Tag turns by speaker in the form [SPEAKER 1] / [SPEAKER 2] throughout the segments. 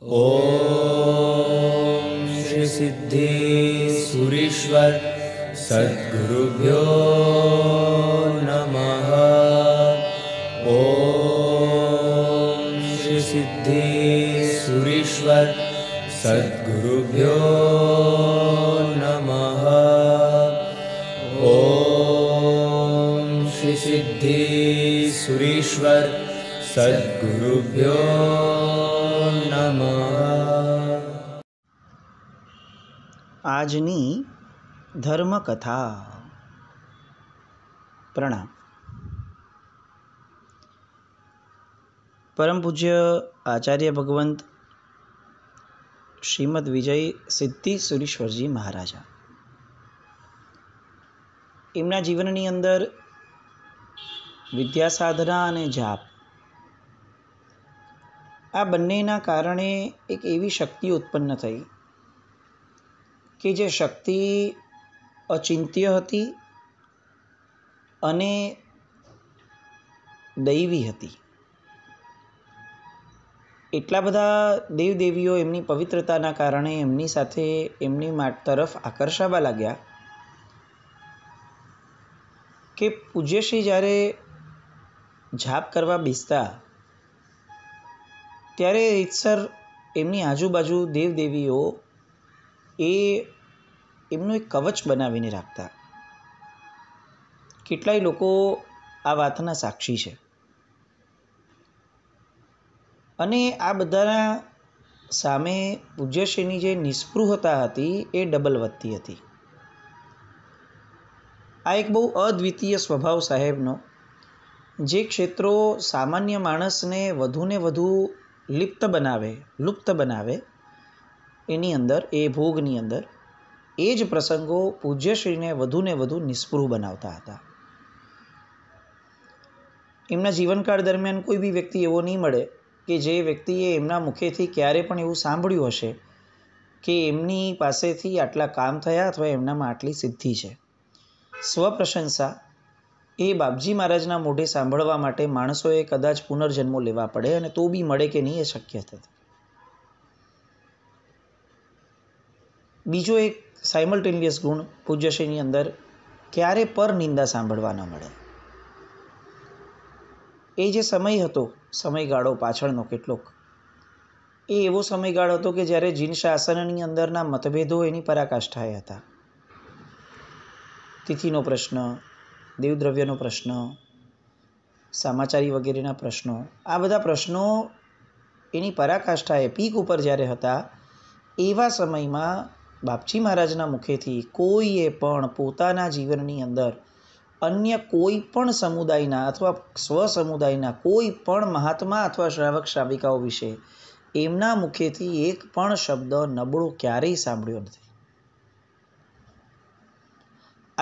[SPEAKER 1] ॐ श्रीसिद्धि सुरीश्वर सद्गुरुभ्यो नमः ॐ श्रीसिद्धि सुरीश्वर सद्गुरुभ्यो नमः ॐ श्रीसिद्धि सुरीश्वर सद्गुरुभ्यो આજની ધર્મકથા પ્રણામ પરમ પૂજ્ય આચાર્ય ભગવંત શ્રીમદ વિજય સિદ્ધિ સુરેશ્વરજી મહારાજા એમના જીવનની અંદર વિદ્યા સાધના અને જાપ આ બંનેના કારણે એક એવી શક્તિ ઉત્પન્ન થઈ કે જે શક્તિ અચિંત્ય હતી અને દૈવી હતી એટલા બધા દેવદેવીઓ એમની પવિત્રતાના કારણે એમની સાથે એમની માટ તરફ આકર્ષાવા લાગ્યા કે પૂજ્યશ્રી જ્યારે જાપ કરવા બેસતા ત્યારે રીતસર એમની આજુબાજુ દેવદેવીઓ એ એમનું એક કવચ બનાવીને રાખતા કેટલાય લોકો આ વાતના સાક્ષી છે અને આ બધાના સામે પૂજ્યશ્રીની જે નિષ્પૃહતા હતી એ ડબલ વધતી હતી આ એક બહુ અદ્વિતીય સ્વભાવ સાહેબનો જે ક્ષેત્રો સામાન્ય માણસને વધુને વધુ લિપ્ત બનાવે લુપ્ત બનાવે એની અંદર એ ભોગની અંદર એ જ પ્રસંગો પૂજ્યશ્રીને વધુ ને વધુ નિસ્પૃહ બનાવતા હતા એમના જીવનકાળ દરમિયાન કોઈ બી વ્યક્તિ એવો નહીં મળે કે જે વ્યક્તિએ એમના મુખેથી ક્યારે પણ એવું સાંભળ્યું હશે કે એમની પાસેથી આટલા કામ થયા અથવા એમનામાં આટલી સિદ્ધિ છે સ્વપ્રશંસા એ બાપજી મહારાજના મોઢે સાંભળવા માટે માણસોએ કદાચ પુનર્જન્મો લેવા પડે અને તો બી મળે કે નહીં એ શક્ય થતું બીજો એક સાઇમલ્ટેનિયસ ગુણ પૂજ્યશ્રીની અંદર ક્યારે પર નિંદા સાંભળવા ન મળે એ જે સમય હતો સમયગાળો પાછળનો કેટલોક એ એવો સમયગાળો હતો કે જ્યારે જીન શાસનની અંદરના મતભેદો એની પરાકાષ્ઠાએ હતા તિથિનો પ્રશ્ન દેવદ્રવ્યનો પ્રશ્ન સામાચારી વગેરેના પ્રશ્નો આ બધા પ્રશ્નો એની પરાકાષ્ઠાએ પીક ઉપર જ્યારે હતા એવા સમયમાં બાપજી મહારાજના મુખેથી કોઈએ પણ પોતાના જીવનની અંદર અન્ય કોઈ પણ સમુદાયના અથવા સ્વ સમુદાયના કોઈ પણ મહાત્મા અથવા શ્રાવક શ્રાવિકાઓ વિશે એમના મુખેથી એક પણ શબ્દ નબળો ક્યારેય સાંભળ્યો નથી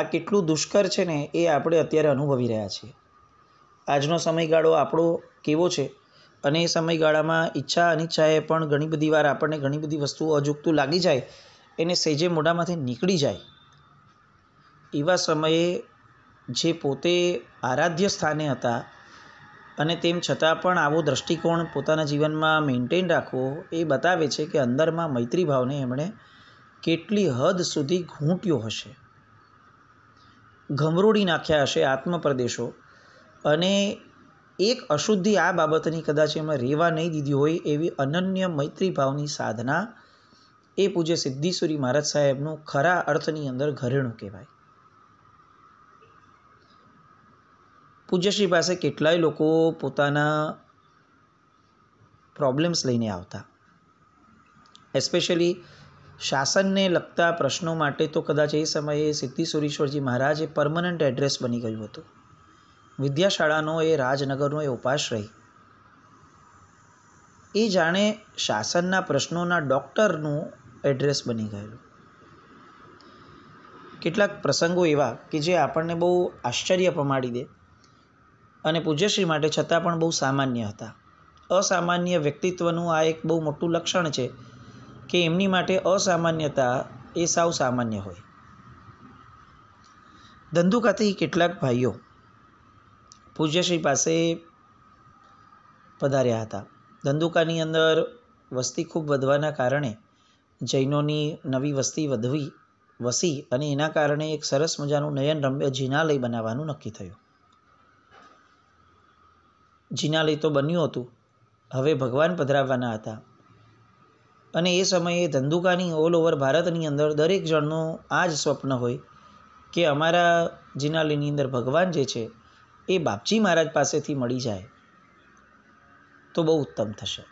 [SPEAKER 1] આ કેટલું દુષ્કર છે ને એ આપણે અત્યારે અનુભવી રહ્યા છીએ આજનો સમયગાળો આપણો કેવો છે અને એ સમયગાળામાં ઈચ્છા અનિચ્છાએ પણ ઘણી બધી વાર આપણને ઘણી બધી વસ્તુઓ અજુકતું લાગી જાય એને સહેજે મોઢામાંથી નીકળી જાય એવા સમયે જે પોતે આરાધ્ય સ્થાને હતા અને તેમ છતાં પણ આવો દૃષ્ટિકોણ પોતાના જીવનમાં મેન્ટેન રાખવો એ બતાવે છે કે અંદરમાં મૈત્રીભાવને એમણે કેટલી હદ સુધી ઘૂંટ્યો હશે ઘમરોડી નાખ્યા હશે આત્મપ્રદેશો અને એક અશુદ્ધિ આ બાબતની કદાચ એમાં રેવા નહીં દીધી હોય એવી અનન્ય મૈત્રીભાવની સાધના એ પૂજ્ય સિદ્ધિસુરી મહારાજ સાહેબનું ખરા અર્થની અંદર ઘરેણું કહેવાય પૂજ્યશ્રી પાસે કેટલાય લોકો પોતાના પ્રોબ્લેમ્સ લઈને આવતા એસ્પેશિયલી શાસનને લગતા પ્રશ્નો માટે તો કદાચ એ સમયે સિદ્ધિસુરીશ્વરજી મહારાજ એ પરમનન્ટ એડ્રેસ બની ગયું હતું વિદ્યાશાળાનો એ રાજનગરનો એ ઉપાશ્રય એ જાણે શાસનના પ્રશ્નોના ડૉક્ટરનું એડ્રેસ બની ગયેલું કેટલાક પ્રસંગો એવા કે જે આપણને બહુ આશ્ચર્ય પમાડી દે અને પૂજ્યશ્રી માટે છતાં પણ બહુ સામાન્ય હતા અસામાન્ય વ્યક્તિત્વનું આ એક બહુ મોટું લક્ષણ છે કે એમની માટે અસામાન્યતા એ સાવ સામાન્ય હોય ધંધુકાથી કેટલાક ભાઈઓ પૂજ્યશ્રી પાસે પધાર્યા હતા ધંધુકાની અંદર વસ્તી ખૂબ વધવાના કારણે જૈનોની નવી વસ્તી વધવી વસી અને એના કારણે એક સરસ મજાનું નયન રમ્ય જીનાલય બનાવવાનું નક્કી થયું જીનાલય તો બન્યું હતું હવે ભગવાન પધરાવવાના હતા અને એ સમયે ધંધુકાની ઓલ ઓવર ભારતની અંદર દરેક જણનું આ જ સ્વપ્ન હોય કે અમારા જીનાલયની અંદર ભગવાન જે છે એ બાપજી મહારાજ પાસેથી મળી જાય તો બહુ ઉત્તમ થશે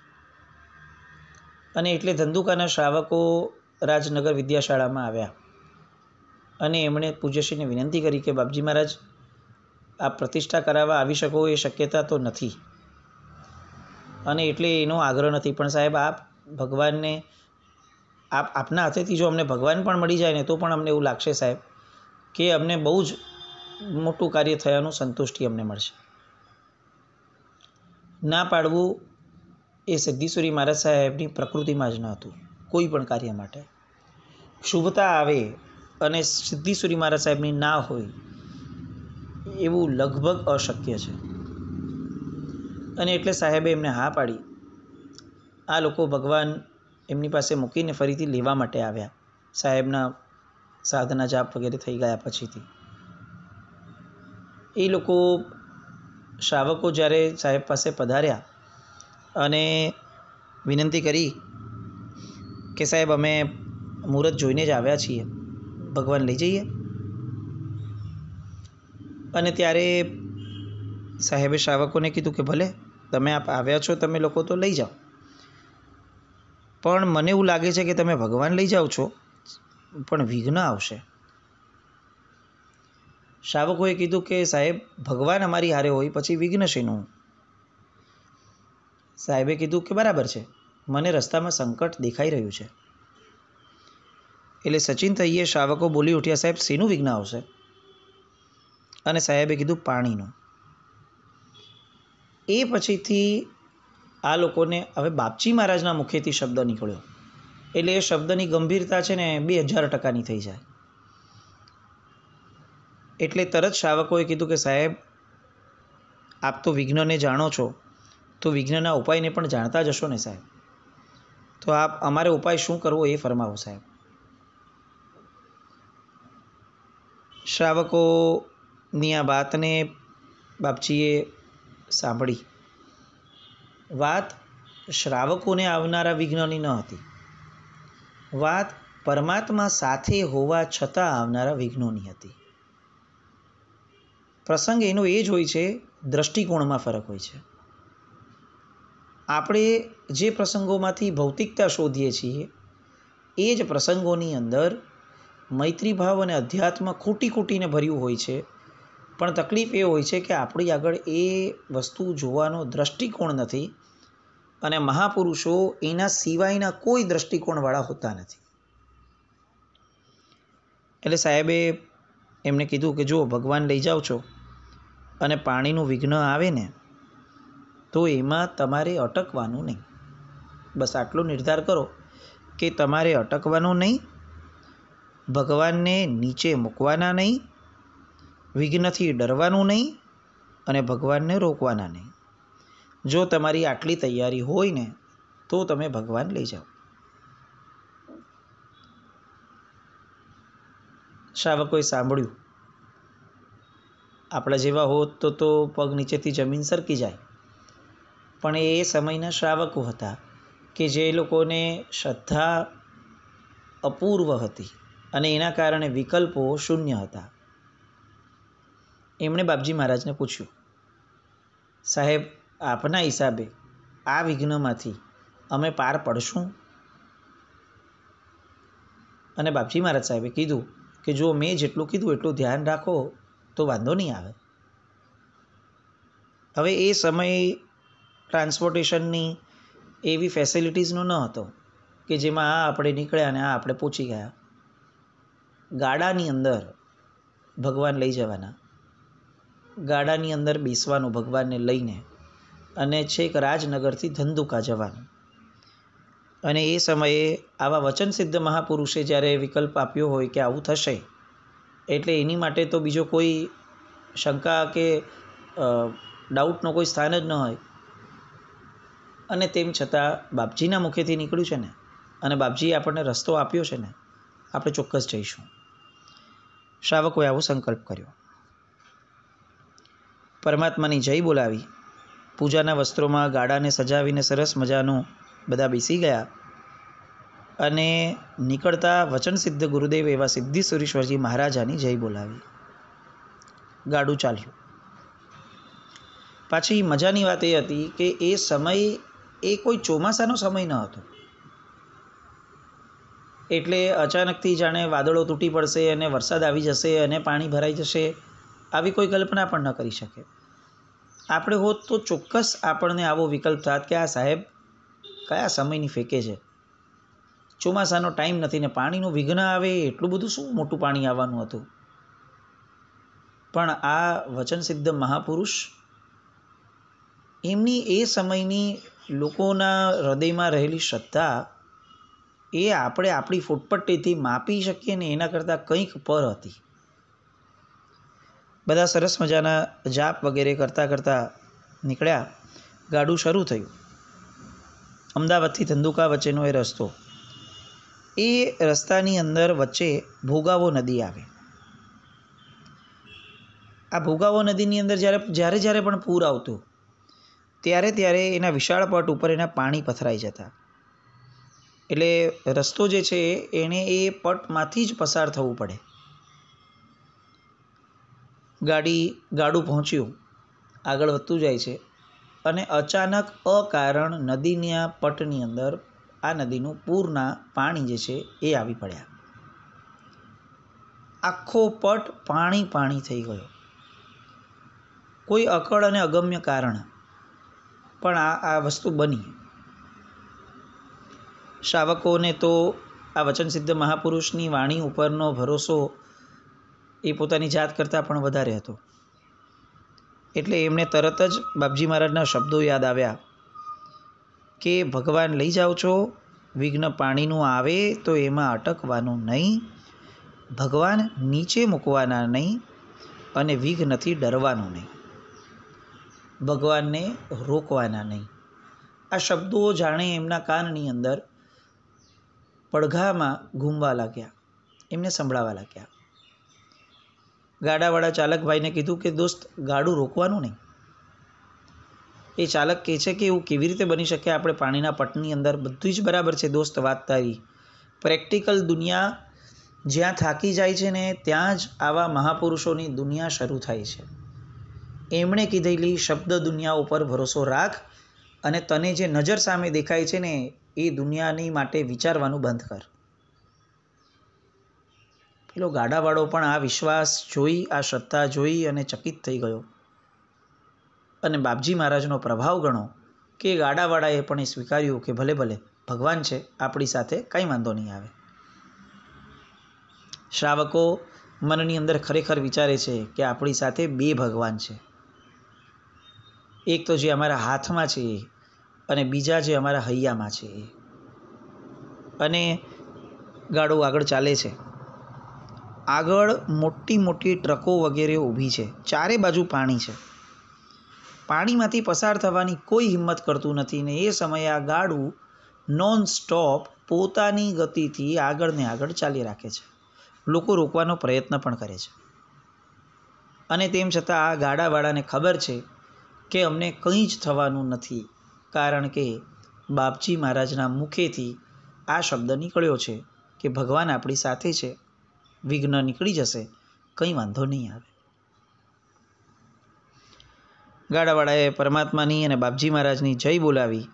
[SPEAKER 1] અને એટલે ધંધુકાના શ્રાવકો રાજનગર વિદ્યાશાળામાં આવ્યા અને એમણે પૂજ્યશ્રીને વિનંતી કરી કે બાપજી મહારાજ આપ પ્રતિષ્ઠા કરાવવા આવી શકો એ શક્યતા તો નથી અને એટલે એનો આગ્રહ નથી પણ સાહેબ આપ ભગવાનને આપ આપના હાથેથી જો અમને ભગવાન પણ મળી જાય ને તો પણ અમને એવું લાગશે સાહેબ કે અમને બહુ જ મોટું કાર્ય થયાનું સંતુષ્ટિ અમને મળશે ના પાડવું એ સિદ્ધેશ્વરી મહારાજ સાહેબની પ્રકૃતિમાં જ ન હતું કોઈ પણ કાર્ય માટે શુભતા આવે અને સિદ્ધેશ્વરી મહારાજ સાહેબની ના હોય એવું લગભગ અશક્ય છે અને એટલે સાહેબે એમને હા પાડી આ લોકો ભગવાન એમની પાસે મૂકીને ફરીથી લેવા માટે આવ્યા સાહેબના સાધના જાપ વગેરે થઈ ગયા પછીથી એ લોકો શ્રાવકો જ્યારે સાહેબ પાસે પધાર્યા અને વિનંતી કરી કે સાહેબ અમે મુહૂર્ત જોઈને જ આવ્યા છીએ ભગવાન લઈ જઈએ અને ત્યારે સાહેબે શ્રાવકોને કીધું કે ભલે તમે આપ આવ્યા છો તમે લોકો તો લઈ જાઓ પણ મને એવું લાગે છે કે તમે ભગવાન લઈ જાઓ છો પણ વિઘ્ન આવશે શ્રાવકોએ કીધું કે સાહેબ ભગવાન અમારી હારે હોય પછી વિઘ્ન શેનું સાહેબે કીધું કે બરાબર છે મને રસ્તામાં સંકટ દેખાઈ રહ્યું છે એટલે સચિન તૈયે શ્રાવકો બોલી ઉઠ્યા સાહેબ શેનું વિઘ્ન આવશે અને સાહેબે કીધું પાણીનું એ પછીથી આ લોકોને હવે બાપજી મહારાજના મુખેથી શબ્દ નીકળ્યો એટલે એ શબ્દની ગંભીરતા છે ને બે હજાર ટકાની થઈ જાય એટલે તરત શ્રાવકોએ કીધું કે સાહેબ આપ તો વિઘ્નને જાણો છો તો વિઘ્નના ઉપાયને પણ જાણતા જશો ને સાહેબ તો આપ અમારે ઉપાય શું કરવો એ ફરમાવો સાહેબ શ્રાવકોની આ વાતને બાપજીએ સાંભળી વાત શ્રાવકોને આવનારા વિઘ્નની ન હતી વાત પરમાત્મા સાથે હોવા છતાં આવનારા વિઘ્નોની હતી પ્રસંગ એનો એ જ હોય છે દ્રષ્ટિકોણમાં ફરક હોય છે આપણે જે પ્રસંગોમાંથી ભૌતિકતા શોધીએ છીએ એ જ પ્રસંગોની અંદર મૈત્રીભાવ અને અધ્યાત્મ ખૂટી ખૂટીને ભર્યું હોય છે પણ તકલીફ એ હોય છે કે આપણી આગળ એ વસ્તુ જોવાનો દ્રષ્ટિકોણ નથી અને મહાપુરુષો એના સિવાયના કોઈ દૃષ્ટિકોણવાળા હોતા નથી એટલે સાહેબે એમને કીધું કે જો ભગવાન લઈ જાઓ છો અને પાણીનું વિઘ્ન આવે ને તો એમાં તમારે અટકવાનું નહીં બસ આટલો નિર્ધાર કરો કે તમારે અટકવાનું નહીં ભગવાનને નીચે મૂકવાના નહીં વિઘ્નથી ડરવાનું નહીં અને ભગવાનને રોકવાના નહીં જો તમારી આટલી તૈયારી હોય ને તો તમે ભગવાન લઈ જાઓ શ્રાવકોએ સાંભળ્યું આપણા જેવા હોત તો તો પગ નીચેથી જમીન સરકી જાય પણ એ સમયના શ્રાવકો હતા કે જે લોકોને શ્રદ્ધા અપૂર્વ હતી અને એના કારણે વિકલ્પો શૂન્ય હતા એમણે બાપજી મહારાજને પૂછ્યું સાહેબ આપના હિસાબે આ વિઘ્નમાંથી અમે પાર પડશું અને બાપજી મહારાજ સાહેબે કીધું કે જો મેં જેટલું કીધું એટલું ધ્યાન રાખો તો વાંધો નહીં આવે હવે એ સમયે ટ્રાન્સપોર્ટેશનની એવી ફેસિલિટીઝનો ન હતો કે જેમાં આ આપણે નીકળ્યા અને આ આપણે પહોંચી ગયા ગાડાની અંદર ભગવાન લઈ જવાના ગાડાની અંદર બેસવાનું ભગવાનને લઈને અને છેક રાજનગરથી ધંધુકા જવાનું અને એ સમયે આવા વચનસિદ્ધ મહાપુરુષે જ્યારે વિકલ્પ આપ્યો હોય કે આવું થશે એટલે એની માટે તો બીજો કોઈ શંકા કે ડાઉટનો કોઈ સ્થાન જ ન હોય અને તેમ છતાં બાપજીના મુખેથી નીકળ્યું છે ને અને બાપજીએ આપણને રસ્તો આપ્યો છે ને આપણે ચોક્કસ જઈશું શ્રાવકોએ આવો સંકલ્પ કર્યો પરમાત્માની જય બોલાવી પૂજાના વસ્ત્રોમાં ગાડાને સજાવીને સરસ મજાનું બધા બેસી ગયા અને નીકળતા વચન સિદ્ધ ગુરુદેવ એવા સિદ્ધિ સુરેશ્વરજી મહારાજાની જય બોલાવી ગાડું ચાલ્યું પાછી મજાની વાત એ હતી કે એ સમય એ કોઈ ચોમાસાનો સમય ન હતો એટલે અચાનકથી જાણે વાદળો તૂટી પડશે અને વરસાદ આવી જશે અને પાણી ભરાઈ જશે આવી કોઈ કલ્પના પણ ન કરી શકે આપણે હોત તો ચોક્કસ આપણને આવો વિકલ્પ થાત કે આ સાહેબ કયા સમયની ફેંકે છે ચોમાસાનો ટાઈમ નથી ને પાણીનું વિઘ્ન આવે એટલું બધું શું મોટું પાણી આવવાનું હતું પણ આ વચનસિદ્ધ મહાપુરુષ એમની એ સમયની લોકોના હૃદયમાં રહેલી શ્રદ્ધા એ આપણે આપણી ફૂટપટ્ટીથી માપી શકીએ ને એના કરતાં કંઈક પર હતી બધા સરસ મજાના જાપ વગેરે કરતાં કરતાં નીકળ્યા ગાડું શરૂ થયું અમદાવાદથી ધંધુકા વચ્ચેનો એ રસ્તો એ રસ્તાની અંદર વચ્ચે ભોગાવો નદી આવે આ ભોગાવો નદીની અંદર જ્યારે જ્યારે જ્યારે પણ પૂર આવતું ત્યારે ત્યારે એના વિશાળ પટ ઉપર એના પાણી પથરાઈ જતા એટલે રસ્તો જે છે એણે એ પટમાંથી જ પસાર થવું પડે ગાડી ગાડું પહોંચ્યું આગળ વધતું જાય છે અને અચાનક અકારણ નદીના પટની અંદર આ નદીનું પૂરના પાણી જે છે એ આવી પડ્યા આખો પટ પાણી પાણી થઈ ગયો કોઈ અકળ અને અગમ્ય કારણ પણ આ આ વસ્તુ બની શ્રાવકોને તો આ વચનસિદ્ધ મહાપુરુષની વાણી ઉપરનો ભરોસો એ પોતાની જાત કરતાં પણ વધારે હતો એટલે એમને તરત જ બાપજી મહારાજના શબ્દો યાદ આવ્યા કે ભગવાન લઈ જાઓ છો વિઘ્ન પાણીનું આવે તો એમાં અટકવાનું નહીં ભગવાન નીચે મૂકવાના નહીં અને વિઘ્નથી ડરવાનું નહીં ભગવાનને રોકવાના નહીં આ શબ્દો જાણે એમના કાનની અંદર પડઘામાં ઘૂમવા લાગ્યા એમને સંભળાવા લાગ્યા ગાડાવાળા ચાલકભાઈને કીધું કે દોસ્ત ગાડું રોકવાનું નહીં એ ચાલક કહે છે કે એવું કેવી રીતે બની શકે આપણે પાણીના પટની અંદર બધું જ બરાબર છે દોસ્ત વાત તારી પ્રેક્ટિકલ દુનિયા જ્યાં થાકી જાય છે ને ત્યાં જ આવા મહાપુરુષોની દુનિયા શરૂ થાય છે એમણે કીધેલી શબ્દ દુનિયા ઉપર ભરોસો રાખ અને તને જે નજર સામે દેખાય છે ને એ દુનિયાની માટે વિચારવાનું બંધ કર પેલો ગાડાવાળો પણ આ વિશ્વાસ જોઈ આ શ્રદ્ધા જોઈ અને ચકિત થઈ ગયો અને બાપજી મહારાજનો પ્રભાવ ગણો કે ગાડાવાળાએ પણ એ સ્વીકાર્યું કે ભલે ભલે ભગવાન છે આપણી સાથે કાંઈ વાંધો નહીં આવે શ્રાવકો મનની અંદર ખરેખર વિચારે છે કે આપણી સાથે બે ભગવાન છે એક તો જે અમારા હાથમાં છે અને બીજા જે અમારા હૈયામાં છે અને ગાડો આગળ ચાલે છે આગળ મોટી મોટી ટ્રકો વગેરે ઊભી છે ચારે બાજુ પાણી છે પાણીમાંથી પસાર થવાની કોઈ હિંમત કરતું નથી ને એ સમયે આ ગાડું નોન સ્ટોપ પોતાની ગતિથી આગળ ને આગળ ચાલી રાખે છે લોકો રોકવાનો પ્રયત્ન પણ કરે છે અને તેમ છતાં આ ગાડાવાળાને ખબર છે કે અમને કંઈ જ થવાનું નથી કારણ કે બાપજી મહારાજના મુખેથી આ શબ્દ નીકળ્યો છે કે ભગવાન આપણી સાથે છે વિઘ્ન નીકળી જશે કંઈ વાંધો નહીં આવે ગાડાવાળાએ પરમાત્માની અને બાપજી મહારાજની જય બોલાવી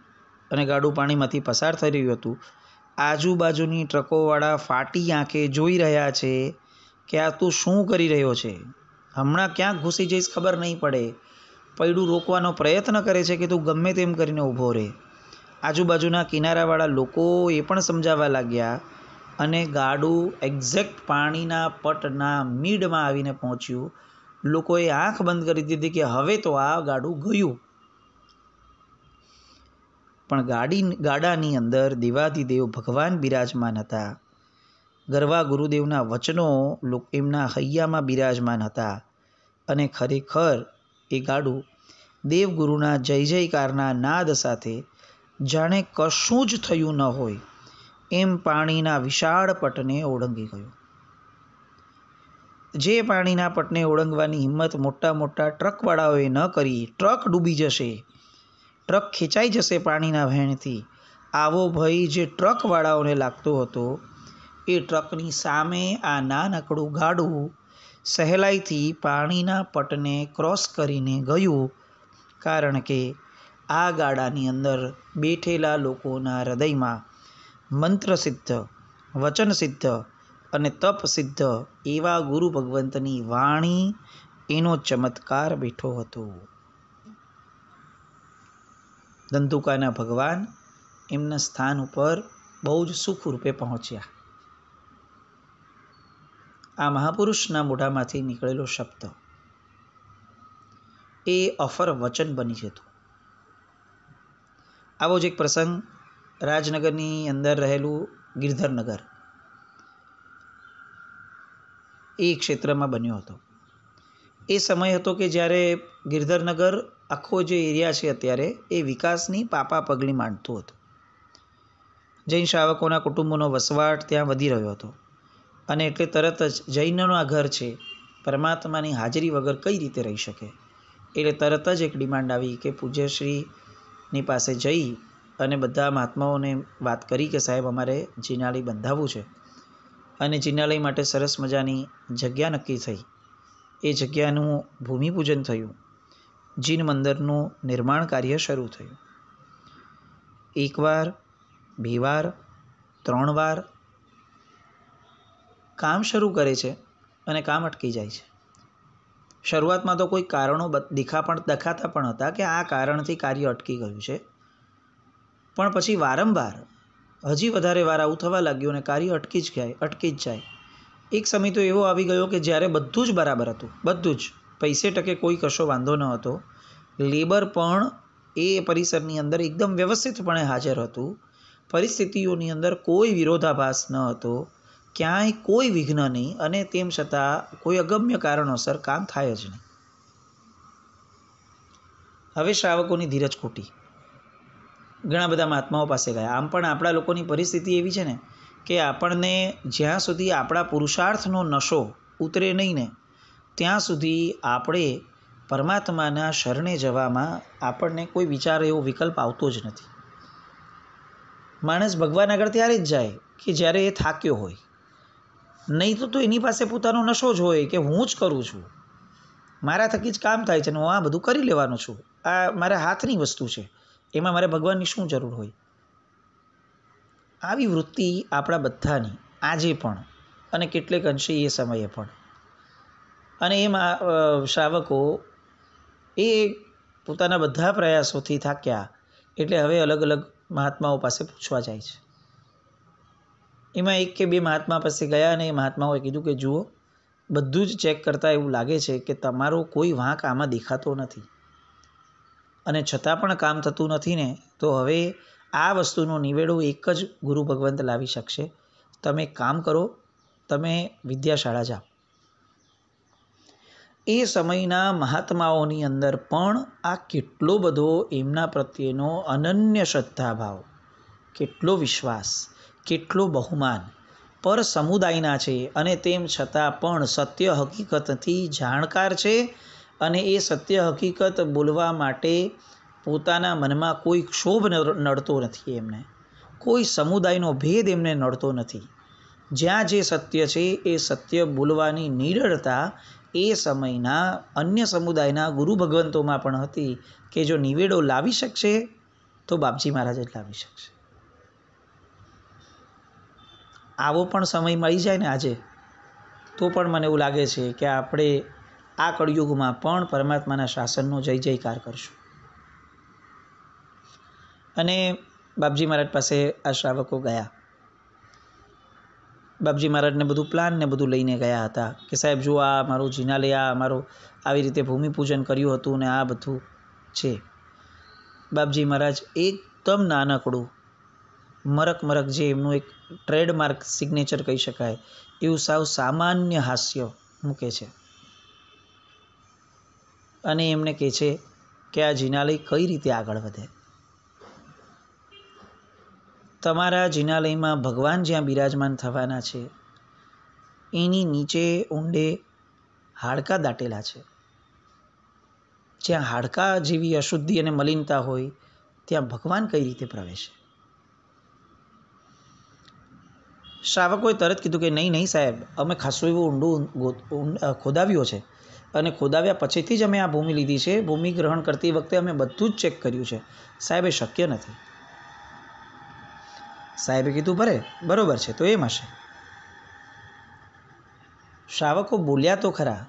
[SPEAKER 1] અને ગાડું પાણીમાંથી પસાર થઈ રહ્યું હતું આજુબાજુની ટ્રકોવાળા ફાટી આંખે જોઈ રહ્યા છે કે આ તું શું કરી રહ્યો છે હમણાં ક્યાં ઘૂસી જઈશ ખબર નહીં પડે પૈડું રોકવાનો પ્રયત્ન કરે છે કે તું ગમે તેમ કરીને ઊભો રહે આજુબાજુના કિનારાવાળા લોકો એ પણ સમજાવવા લાગ્યા અને ગાડું એક્ઝેક્ટ પાણીના પટના મીડમાં આવીને પહોંચ્યું લોકોએ આંખ બંધ કરી દીધી કે હવે તો આ ગાડું ગયું પણ ગાડી ગાડાની અંદર દેવાધિદેવ ભગવાન બિરાજમાન હતા ગરવા ગુરુદેવના વચનો એમના હૈયામાં બિરાજમાન હતા અને ખરેખર એ ગાડું દેવગુરુના જય જયકારના નાદ સાથે જાણે કશું જ થયું ન હોય એમ પાણીના વિશાળ પટને ઓળંગી ગયું જે પાણીના પટને ઓળંગવાની હિંમત મોટા મોટા ટ્રકવાળાઓએ ન કરી ટ્રક ડૂબી જશે ટ્રક ખેંચાઈ જશે પાણીના વહેણથી આવો ભય જે ટ્રકવાળાઓને લાગતો હતો એ ટ્રકની સામે આ નાનકડું ગાડું સહેલાઈથી પાણીના પટને ક્રોસ કરીને ગયું કારણ કે આ ગાડાની અંદર બેઠેલા લોકોના હૃદયમાં મંત્રસિદ્ધ વચનસિદ્ધ અને તપસિદ્ધ એવા ગુરુ ભગવંતની વાણી એનો ચમત્કાર બેઠો હતો ધંધુકાના ભગવાન એમના સ્થાન ઉપર બહુ જ સુખરૂપે પહોંચ્યા આ મહાપુરુષના મોઢામાંથી નીકળેલો શબ્દ એ ઓફર વચન બની જતું આવો જ એક પ્રસંગ રાજનગરની અંદર રહેલું ગિરધરનગર એ ક્ષેત્રમાં બન્યો હતો એ સમય હતો કે જ્યારે ગિરધરનગર આખો જે એરિયા છે અત્યારે એ વિકાસની પાપા પગલી માંડતું હતું જૈન શાવકોના કુટુંબોનો વસવાટ ત્યાં વધી રહ્યો હતો અને એટલે તરત જ જૈનનું આ ઘર છે પરમાત્માની હાજરી વગર કઈ રીતે રહી શકે એટલે તરત જ એક ડિમાન્ડ આવી કે પૂજ્યશ્રીની પાસે જઈ અને બધા મહાત્માઓને વાત કરી કે સાહેબ અમારે જિનાલય બંધાવવું છે અને જીનાલય માટે સરસ મજાની જગ્યા નક્કી થઈ એ જગ્યાનું ભૂમિપૂજન થયું જીન મંદિરનું નિર્માણ કાર્ય શરૂ થયું એકવાર બે વાર ત્રણ વાર કામ શરૂ કરે છે અને કામ અટકી જાય છે શરૂઆતમાં તો કોઈ કારણો દેખા પણ દેખાતા પણ હતા કે આ કારણથી કાર્ય અટકી ગયું છે પણ પછી વારંવાર હજી વધારે વાર આવું થવા લાગ્યું અને કાર્ય અટકી જ જાય અટકી જ જાય એક સમય તો એવો આવી ગયો કે જ્યારે બધું જ બરાબર હતું બધું જ પૈસે ટકે કોઈ કશો વાંધો ન હતો લેબર પણ એ પરિસરની અંદર એકદમ વ્યવસ્થિતપણે હાજર હતું પરિસ્થિતિઓની અંદર કોઈ વિરોધાભાસ ન હતો ક્યાંય કોઈ વિઘ્ન નહીં અને તેમ છતાં કોઈ અગમ્ય કારણોસર કામ થાય જ નહીં હવે શ્રાવકોની ધીરજ ખોટી ઘણા બધા મહાત્માઓ પાસે ગયા આમ પણ આપણા લોકોની પરિસ્થિતિ એવી છે ને કે આપણને જ્યાં સુધી આપણા પુરુષાર્થનો નશો ઉતરે નહીં ને ત્યાં સુધી આપણે પરમાત્માના શરણે જવામાં આપણને કોઈ વિચાર એવો વિકલ્પ આવતો જ નથી માણસ ભગવાન આગળ ત્યારે જ જાય કે જ્યારે એ થાક્યો હોય નહીં તો તો એની પાસે પોતાનો નશો જ હોય કે હું જ કરું છું મારા થકી જ કામ થાય છે અને હું આ બધું કરી લેવાનું છું આ મારા હાથની વસ્તુ છે એમાં મારે ભગવાનની શું જરૂર હોય આવી વૃત્તિ આપણા બધાની આજે પણ અને કેટલેક અંશે એ સમયે પણ અને એમાં શ્રાવકો એ પોતાના બધા પ્રયાસોથી થાક્યા એટલે હવે અલગ અલગ મહાત્માઓ પાસે પૂછવા જાય છે એમાં એક કે બે મહાત્મા પાસે ગયા અને એ મહાત્માઓએ કીધું કે જુઓ બધું જ ચેક કરતાં એવું લાગે છે કે તમારો કોઈ વાંક આમાં દેખાતો નથી અને છતાં પણ કામ થતું નથી ને તો હવે આ વસ્તુનો નિવેડો એક જ ગુરુ ભગવંત લાવી શકશે તમે કામ કરો તમે વિદ્યાશાળા જાઓ એ સમયના મહાત્માઓની અંદર પણ આ કેટલો બધો એમના પ્રત્યેનો અનન્ય શ્રદ્ધાભાવ કેટલો વિશ્વાસ કેટલું બહુમાન પર સમુદાયના છે અને તેમ છતાં પણ સત્ય હકીકતથી જાણકાર છે અને એ સત્ય હકીકત બોલવા માટે પોતાના મનમાં કોઈ ક્ષોભ નડતો નથી એમને કોઈ સમુદાયનો ભેદ એમને નડતો નથી જ્યાં જે સત્ય છે એ સત્ય બોલવાની નિડરતા એ સમયના અન્ય સમુદાયના ગુરુ ભગવંતોમાં પણ હતી કે જો નિવેડો લાવી શકશે તો બાપજી મહારાજ જ લાવી શકશે આવો પણ સમય મળી જાય ને આજે તો પણ મને એવું લાગે છે કે આપણે આ કળયુગમાં પણ પરમાત્માના શાસનનો જય જયકાર કરશું અને બાપજી મહારાજ પાસે આ શ્રાવકો ગયા બાપજી મહારાજને બધું પ્લાન ને બધું લઈને ગયા હતા કે સાહેબ જો આ મારું જિનાલયા મારું આવી રીતે ભૂમિપૂજન કર્યું હતું ને આ બધું છે બાપજી મહારાજ એકદમ નાનકડું મરક મરક જે એમનું એક ટ્રેડમાર્ક સિગ્નેચર કહી શકાય એવું સાવ સામાન્ય હાસ્ય મૂકે છે અને એમને કહે છે કે આ જિનાલય કઈ રીતે આગળ વધે તમારા જિનાલયમાં ભગવાન જ્યાં બિરાજમાન થવાના છે એની નીચે ઊંડે હાડકાં દાટેલા છે જ્યાં હાડકાં જેવી અશુદ્ધિ અને મલિનતા હોય ત્યાં ભગવાન કઈ રીતે પ્રવેશે શ્રાવકોએ તરત કીધું કે નહીં નહીં સાહેબ અમે ખાસું એવું ઊંડું ખોદાવ્યો છે અને ખોદાવ્યા પછીથી જ અમે આ ભૂમિ લીધી છે ભૂમિ ગ્રહણ કરતી વખતે અમે બધું જ ચેક કર્યું છે સાહેબ એ શક્ય નથી સાહેબે કીધું ભરે બરાબર છે તો એમ હશે શ્રાવકો બોલ્યા તો ખરા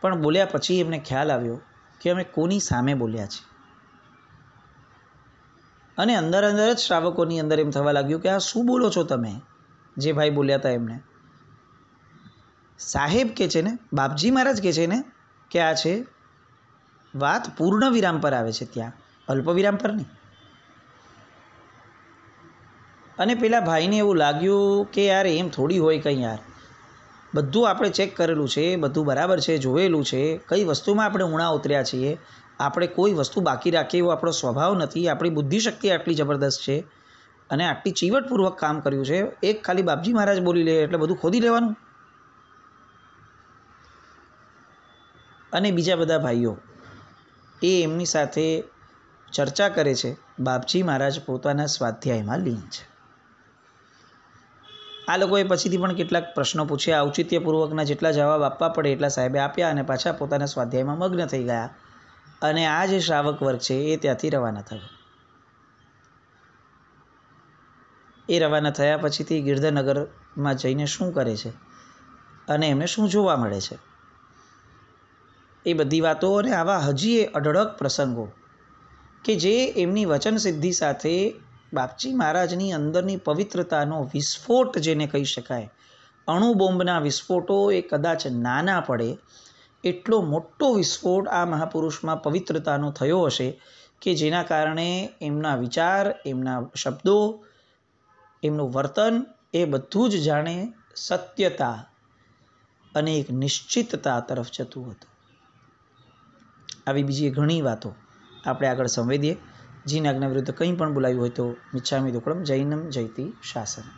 [SPEAKER 1] પણ બોલ્યા પછી એમને ખ્યાલ આવ્યો કે અમે કોની સામે બોલ્યા છે અને અંદર અંદર જ શ્રાવકોની અંદર એમ થવા લાગ્યું કે આ શું બોલો છો તમે જે ભાઈ બોલ્યા હતા એમણે સાહેબ કે છે ને બાપજી મહારાજ કહે છે ને કે આ છે વાત પૂર્ણ વિરામ પર આવે છે ત્યાં અલ્પવિરામ પર નહીં અને પેલા ભાઈને એવું લાગ્યું કે યાર એમ થોડી હોય કંઈ યાર બધું આપણે ચેક કરેલું છે બધું બરાબર છે જોયેલું છે કઈ વસ્તુમાં આપણે ઉણા ઉતર્યા છીએ આપણે કોઈ વસ્તુ બાકી રાખીએ એવો આપણો સ્વભાવ નથી આપણી બુદ્ધિશક્તિ આટલી જબરદસ્ત છે અને આટલી ચીવટપૂર્વક કામ કર્યું છે એક ખાલી બાપજી મહારાજ બોલી લે એટલે બધું ખોદી લેવાનું અને બીજા બધા ભાઈઓ એ એમની સાથે ચર્ચા કરે છે બાપજી મહારાજ પોતાના સ્વાધ્યાયમાં લીન છે આ લોકોએ પછીથી પણ કેટલાક પ્રશ્નો પૂછ્યા ઔચિત્યપૂર્વકના જેટલા જવાબ આપવા પડે એટલા સાહેબે આપ્યા અને પાછા પોતાના સ્વાધ્યાયમાં મગ્ન થઈ ગયા અને આ જે શ્રાવક વર્ગ છે એ ત્યાંથી રવાના થયો એ રવાના થયા પછીથી ગિરધરનગરમાં જઈને શું કરે છે અને એમને શું જોવા મળે છે એ બધી વાતો અને આવા હજી એ અઢળક પ્રસંગો કે જે એમની વચન સિદ્ધિ સાથે બાપજી મહારાજની અંદરની પવિત્રતાનો વિસ્ફોટ જેને કહી શકાય અણુબોમ્બના વિસ્ફોટો એ કદાચ નાના પડે એટલો મોટો વિસ્ફોટ આ મહાપુરુષમાં પવિત્રતાનો થયો હશે કે જેના કારણે એમના વિચાર એમના શબ્દો એમનું વર્તન એ બધું જ જાણે સત્યતા અને એક નિશ્ચિતતા તરફ જતું હતું આવી બીજી ઘણી વાતો આપણે આગળ સંવેદીએ જીન આજ્ઞા વિરુદ્ધ કંઈ પણ બોલાવ્યું હોય તો મિચ્છામી દુક્કડમ જૈનમ જયતી શાસન